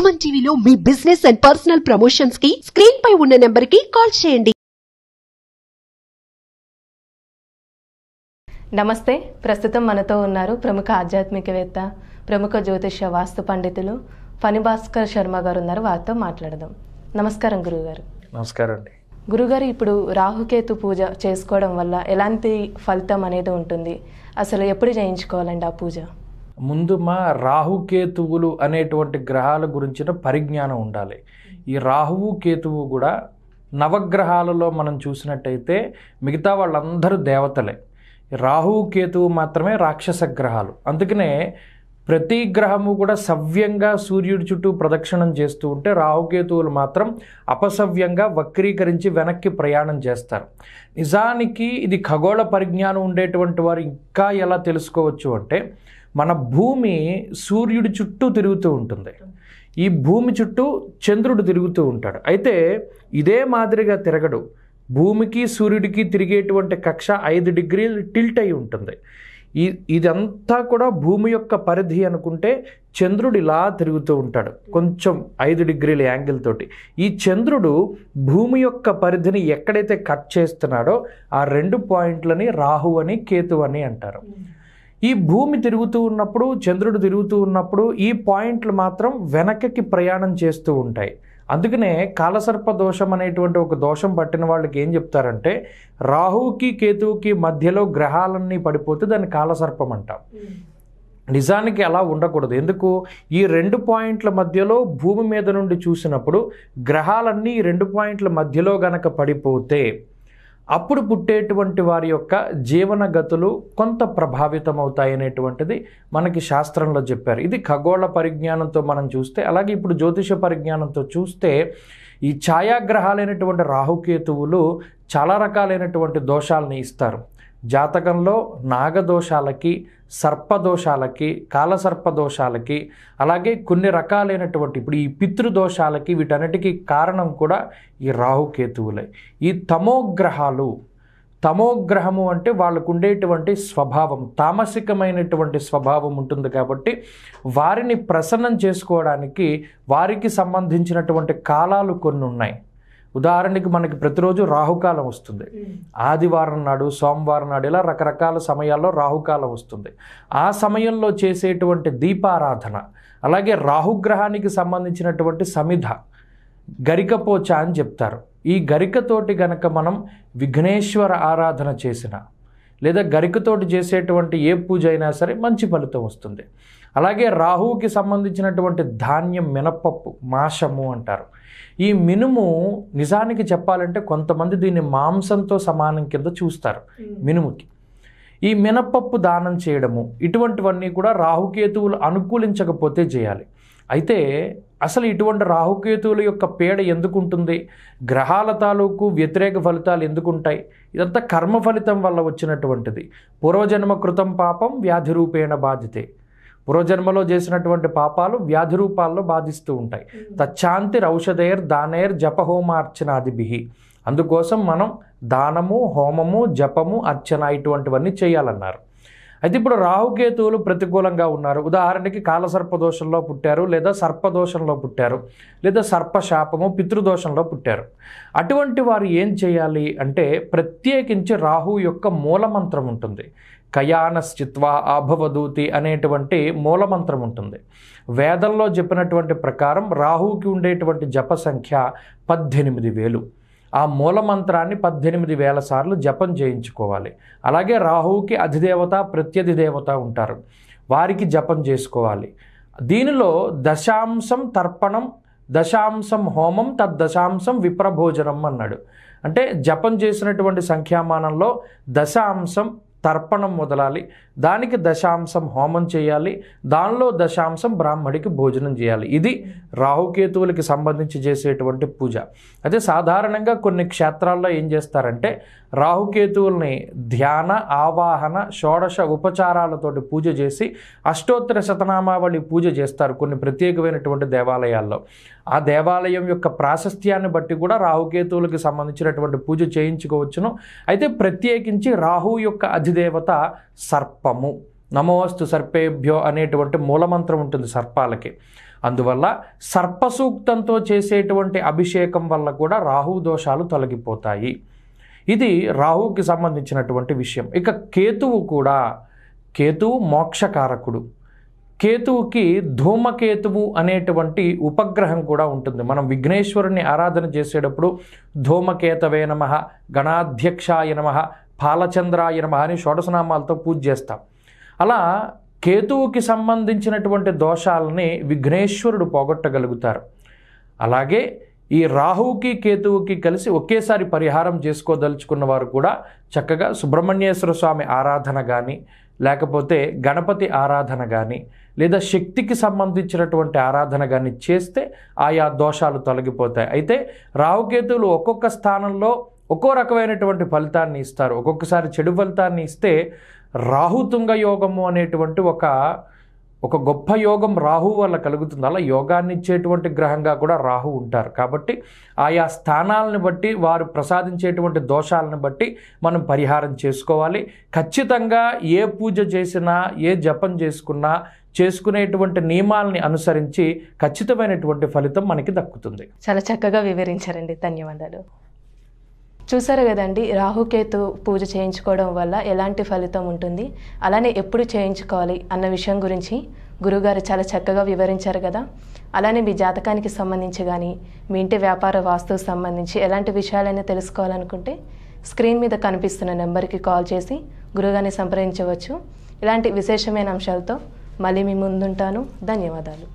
సుమన్ టీవీలో మీ business and personal promotions కి స్క్రీన్ పై ఉన్న నెంబర్ కి కాల్ చేయండి నమస్తే ప్రస్తుతం మనతో ఉన్నారు ప్రముఖ ఆధ్యాత్మికవేత్త ప్రముఖ జ్యోతిష వాస్తు పండితులు ఫణిభాస్కర్ శర్మ గారు ఉన్నారు వారితో మాట్లాడదాం నమస్కారం గురుగారు నమస్కారం అండి గురుగారు ఇప్పుడు రాహుకేతు పూజ చేసుకోవడం వల్ల ఎలాంటి ఫలితం అనేది ఉంటుంది అసలు ఎప్పుడు చేయించుకోవాలండి ఆ పూజ ముందు మా రాహుకేతువులు అనేటువంటి గ్రహాల గురించిన పరిజ్ఞానం ఉండాలి ఈ రాహువు కేతువు కూడా నవగ్రహాలలో మనం చూసినట్టయితే మిగతా వాళ్ళందరూ దేవతలే రాహువు కేతువు మాత్రమే రాక్షస గ్రహాలు అందుకనే ప్రతి గ్రహము కూడా సవ్యంగా సూర్యుడి చుట్టూ ప్రదక్షిణం చేస్తూ ఉంటే రాహుకేతువులు మాత్రం అపసవ్యంగా వక్రీకరించి వెనక్కి ప్రయాణం చేస్తారు నిజానికి ఇది ఖగోళ పరిజ్ఞానం ఉండేటువంటి వారు ఇంకా ఎలా తెలుసుకోవచ్చు అంటే మన భూమి సూర్యుడి చుట్టూ తిరుగుతూ ఉంటుంది ఈ భూమి చుట్టూ చంద్రుడు తిరుగుతూ ఉంటాడు అయితే ఇదే మాదిరిగా తిరగడు భూమికి సూర్యుడికి తిరిగేటువంటి కక్ష ఐదు డిగ్రీలు టిల్ట్ అయి ఉంటుంది ఈ ఇదంతా కూడా భూమి యొక్క పరిధి అనుకుంటే చంద్రుడు ఇలా తిరుగుతూ ఉంటాడు కొంచెం ఐదు డిగ్రీల యాంగిల్ తోటి ఈ చంద్రుడు భూమి యొక్క పరిధిని ఎక్కడైతే కట్ చేస్తున్నాడో ఆ రెండు పాయింట్లని రాహు అని కేతు అని అంటారు ఈ భూమి తిరుగుతూ ఉన్నప్పుడు చంద్రుడు తిరుగుతూ ఉన్నప్పుడు ఈ పాయింట్లు మాత్రం వెనకకి ప్రయాణం చేస్తూ ఉంటాయి అందుకనే కాలసర్ప దోషం అనేటువంటి ఒక దోషం పట్టిన వాళ్ళకి ఏం చెప్తారంటే రాహువుకి కేతువుకి మధ్యలో గ్రహాలన్నీ పడిపోతే దాన్ని కాలసర్పం అంటాం hmm. నిజానికి అలా ఉండకూడదు ఎందుకు ఈ రెండు పాయింట్ల మధ్యలో భూమి మీద నుండి చూసినప్పుడు గ్రహాలన్నీ రెండు పాయింట్ల మధ్యలో గనక పడిపోతే అప్పుడు పుట్టేటువంటి వారి యొక్క జీవన గతులు కొంత ప్రభావితం అవుతాయి అనేటువంటిది మనకి శాస్త్రంలో చెప్పారు ఇది ఖగోళ పరిజ్ఞానంతో మనం చూస్తే అలాగే ఇప్పుడు జ్యోతిష పరిజ్ఞానంతో చూస్తే ఈ ఛాయాగ్రహాలైనటువంటి రాహుకేతువులు చాలా రకాలైనటువంటి దోషాలని ఇస్తారు జాతకంలో నాగదోషాలకి సర్పదోషాలకి కాలసర్పదోషాలకి అలాగే కొన్ని రకాలైనటువంటి ఇప్పుడు ఈ పితృదోషాలకి వీటన్నిటికీ కారణం కూడా ఈ రాహుకేతువులే ఈ తమోగ్రహాలు తమోగ్రహము అంటే వాళ్ళకు ఉండేటువంటి స్వభావం తామసికమైనటువంటి స్వభావం ఉంటుంది కాబట్టి వారిని ప్రసన్నం చేసుకోవడానికి వారికి సంబంధించినటువంటి కాలాలు కొన్ని ఉన్నాయి ఉదాహరణకి మనకి ప్రతిరోజు రాహుకాలం వస్తుంది ఆదివారం నాడు సోమవారం నాడు ఇలా రకరకాల సమయాల్లో రాహుకాలం వస్తుంది ఆ సమయంలో చేసేటువంటి దీపారాధన అలాగే రాహుగ్రహానికి సంబంధించినటువంటి సమిధ గరికపోచ అని చెప్తారు ఈ గరికతోటి గనక మనం విఘ్నేశ్వర ఆరాధన చేసిన లేదా గరికతోటి చేసేటువంటి ఏ పూజ అయినా సరే మంచి ఫలితం వస్తుంది అలాగే రాహువుకి సంబంధించినటువంటి ధాన్యం మినపప్పు మాషము అంటారు ఈ మినుము నిజానికి చెప్పాలంటే కొంతమంది దీన్ని మాంసంతో సమానం కింద చూస్తారు మినుముకి ఈ మినపప్పు దానం చేయడము ఇటువంటివన్నీ కూడా రాహుకేతువులు అనుకూలించకపోతే చేయాలి అయితే అసలు ఇటువంటి రాహుకేతువుల యొక్క ఎందుకు ఎందుకుంటుంది గ్రహాల తాలూకు వ్యతిరేక ఫలితాలు ఎందుకుంటాయి ఇదంతా కర్మ ఫలితం వల్ల వచ్చినటువంటిది పూర్వజన్మ కృతం పాపం వ్యాధి రూపేణ బాధితే పూర్వజన్మలో చేసినటువంటి పాపాలు వ్యాధి రూపాల్లో బాధిస్తూ ఉంటాయి తచ్చాంతి ఔషధేర్ దానేర్ బిహి అందుకోసం మనం దానము హోమము జపము అర్చన ఇటువంటివన్నీ చేయాలన్నారు అయితే ఇప్పుడు రాహుకేతువులు ప్రతికూలంగా ఉన్నారు ఉదాహరణకి దోషంలో పుట్టారు లేదా సర్పదోషంలో పుట్టారు లేదా సర్పశాపము పితృదోషంలో పుట్టారు అటువంటి వారు ఏం చేయాలి అంటే ప్రత్యేకించి రాహు యొక్క మూలమంత్రం ఉంటుంది కయానశ్చిత్వా ఆభవదూతి అనేటువంటి మూలమంత్రం ఉంటుంది వేదంలో చెప్పినటువంటి ప్రకారం రాహుకి ఉండేటువంటి జప సంఖ్య పద్దెనిమిది వేలు ఆ మూలమంత్రాన్ని పద్దెనిమిది వేల సార్లు జపం చేయించుకోవాలి అలాగే రాహువుకి అధిదేవత ప్రత్యధి దేవత ఉంటారు వారికి జపం చేసుకోవాలి దీనిలో దశాంశం తర్పణం దశాంశం హోమం తద్దశాంశం విప్రభోజనం అన్నాడు అంటే జపం చేసినటువంటి సంఖ్యామానంలో దశాంశం తర్పణం మొదలాలి దానికి దశాంశం హోమం చేయాలి దానిలో దశాంశం బ్రాహ్మడికి భోజనం చేయాలి ఇది రాహుకేతువులకి సంబంధించి చేసేటువంటి పూజ అయితే సాధారణంగా కొన్ని క్షేత్రాల్లో ఏం చేస్తారంటే రాహుకేతువుల్ని ధ్యాన ఆవాహన షోడశ ఉపచారాలతోటి పూజ చేసి అష్టోత్తర శతనామావళి పూజ చేస్తారు కొన్ని ప్రత్యేకమైనటువంటి దేవాలయాల్లో ఆ దేవాలయం యొక్క ప్రాశస్త్యాన్ని బట్టి కూడా రాహుకేతువులకి సంబంధించినటువంటి పూజ చేయించుకోవచ్చును అయితే ప్రత్యేకించి రాహు యొక్క అధి అధిదేవత సర్పము నమోస్తు సర్పేభ్యో అనేటువంటి మూలమంత్రం ఉంటుంది సర్పాలకి అందువల్ల సర్పసూక్తంతో చేసేటువంటి అభిషేకం వల్ల కూడా రాహు దోషాలు తొలగిపోతాయి ఇది రాహుకి సంబంధించినటువంటి విషయం ఇక కేతువు కూడా కేతువు మోక్షకారకుడు కేతువుకి ధూమకేతువు అనేటువంటి ఉపగ్రహం కూడా ఉంటుంది మనం విఘ్నేశ్వరుని ఆరాధన చేసేటప్పుడు ధూమకేతవే నమ గణాధ్యక్షాయ నమ పాలచంద్ర నమ అని షోడశనామాలతో పూజ చేస్తాం అలా కేతువుకి సంబంధించినటువంటి దోషాలని విఘ్నేశ్వరుడు పోగొట్టగలుగుతారు అలాగే ఈ రాహువుకి కేతువుకి కలిసి ఒకేసారి పరిహారం చేసుకోదలుచుకున్న వారు కూడా చక్కగా సుబ్రహ్మణ్యేశ్వర స్వామి ఆరాధన కానీ లేకపోతే గణపతి ఆరాధన కానీ లేదా శక్తికి సంబంధించినటువంటి ఆరాధన కానీ చేస్తే ఆయా దోషాలు తొలగిపోతాయి అయితే రాహుకేతువులు ఒక్కొక్క స్థానంలో ఒక్కో రకమైనటువంటి ఫలితాన్ని ఇస్తారు ఒక్కొక్కసారి చెడు ఫలితాన్ని ఇస్తే రాహుతుంగ యోగము అనేటువంటి ఒక ఒక గొప్ప యోగం రాహు వల్ల కలుగుతుంది అలా యోగాన్ని ఇచ్చేటువంటి గ్రహంగా కూడా రాహు ఉంటారు కాబట్టి ఆయా స్థానాలను బట్టి వారు ప్రసాదించేటువంటి దోషాలను బట్టి మనం పరిహారం చేసుకోవాలి ఖచ్చితంగా ఏ పూజ చేసినా ఏ జపం చేసుకున్నా చేసుకునేటువంటి నియమాలని అనుసరించి ఖచ్చితమైనటువంటి ఫలితం మనకి దక్కుతుంది చాలా చక్కగా వివరించారండి ధన్యవాదాలు చూసారు కదండి రాహుకేతు పూజ చేయించుకోవడం వల్ల ఎలాంటి ఫలితం ఉంటుంది అలానే ఎప్పుడు చేయించుకోవాలి అన్న విషయం గురించి గురుగారు చాలా చక్కగా వివరించారు కదా అలానే మీ జాతకానికి సంబంధించి కానీ మీ ఇంటి వ్యాపార వాస్తుకు సంబంధించి ఎలాంటి విషయాలైనా తెలుసుకోవాలనుకుంటే స్క్రీన్ మీద కనిపిస్తున్న నెంబర్కి కాల్ చేసి గురుగారిని సంప్రదించవచ్చు ఇలాంటి విశేషమైన అంశాలతో మళ్ళీ మీ ముందుంటాను ధన్యవాదాలు